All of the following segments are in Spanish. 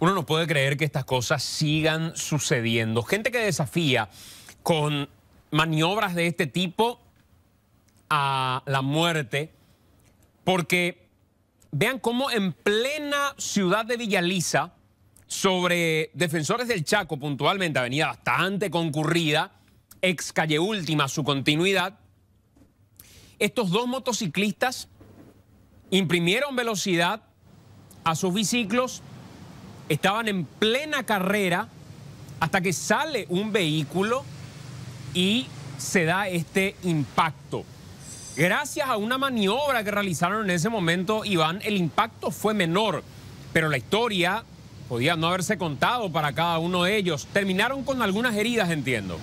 Uno no puede creer que estas cosas sigan sucediendo. Gente que desafía con maniobras de este tipo a la muerte, porque vean cómo en plena ciudad de Villaliza, sobre Defensores del Chaco, puntualmente, avenida bastante concurrida, ex calle última, su continuidad, estos dos motociclistas imprimieron velocidad a sus biciclos Estaban en plena carrera hasta que sale un vehículo y se da este impacto. Gracias a una maniobra que realizaron en ese momento, Iván, el impacto fue menor, pero la historia podía no haberse contado para cada uno de ellos. Terminaron con algunas heridas, entiendo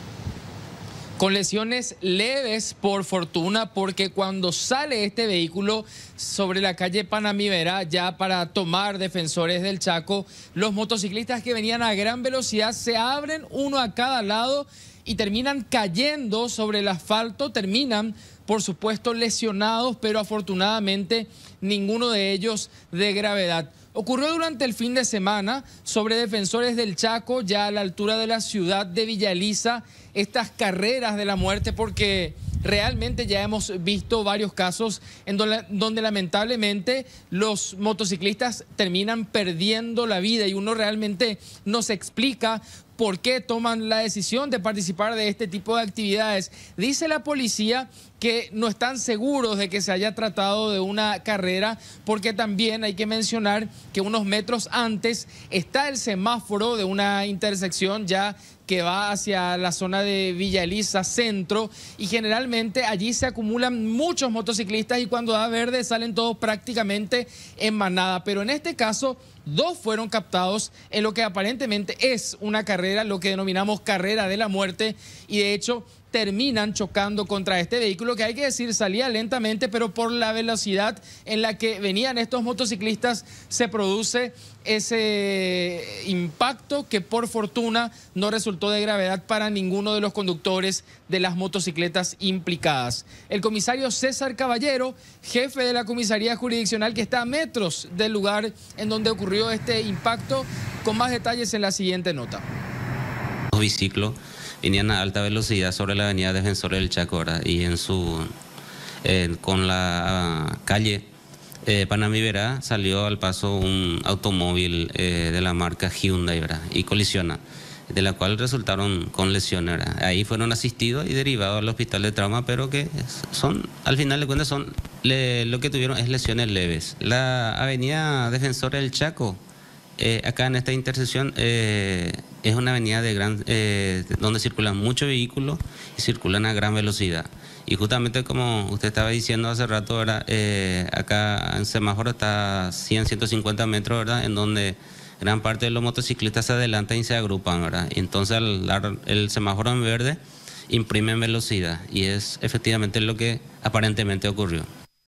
con lesiones leves por fortuna, porque cuando sale este vehículo sobre la calle Panamivera, ya para tomar defensores del Chaco, los motociclistas que venían a gran velocidad se abren uno a cada lado y terminan cayendo sobre el asfalto, terminan por supuesto lesionados, pero afortunadamente ninguno de ellos de gravedad. Ocurrió durante el fin de semana sobre defensores del Chaco, ya a la altura de la ciudad de Villaliza, estas carreras de la muerte, porque realmente ya hemos visto varios casos en donde, lamentablemente los motociclistas terminan perdiendo la vida y uno realmente nos explica por qué toman la decisión de participar de este tipo de actividades. Dice la policía que no están seguros de que se haya tratado de una carrera, porque también hay que mencionar que unos metros antes está el semáforo de una intersección ya que va hacia la zona de Villa Elisa Centro y generalmente allí se acumulan muchos motociclistas y cuando da verde salen todos prácticamente en manada, pero en este caso Dos fueron captados en lo que aparentemente es una carrera, lo que denominamos carrera de la muerte, y de hecho terminan chocando contra este vehículo que hay que decir salía lentamente, pero por la velocidad en la que venían estos motociclistas se produce ese impacto que por fortuna no resultó de gravedad para ninguno de los conductores de las motocicletas implicadas. El comisario César Caballero, jefe de la comisaría jurisdiccional que está a metros del lugar en donde ocurrió este impacto, con más detalles en la siguiente nota. Biciclo venían a alta velocidad sobre la avenida Defensor del Chaco, Y en su, eh, con la ah, calle eh, Panamí-Verá salió al paso un automóvil eh, de la marca Hyundai, Y colisiona de la cual resultaron con lesiones. Ahí fueron asistidos y derivados al hospital de trauma, pero que son, al final de cuentas, son lo que tuvieron es lesiones leves. La avenida Defensor del Chaco eh, acá en esta intersección eh, es una avenida de gran, eh, donde circulan muchos vehículos y circulan a gran velocidad. Y justamente como usted estaba diciendo hace rato, acá en semáforo está 100, 150 metros, en donde gran parte de los motociclistas se adelantan y se agrupan. entonces el, el semáforo en verde imprime velocidad y es efectivamente lo que aparentemente ocurrió.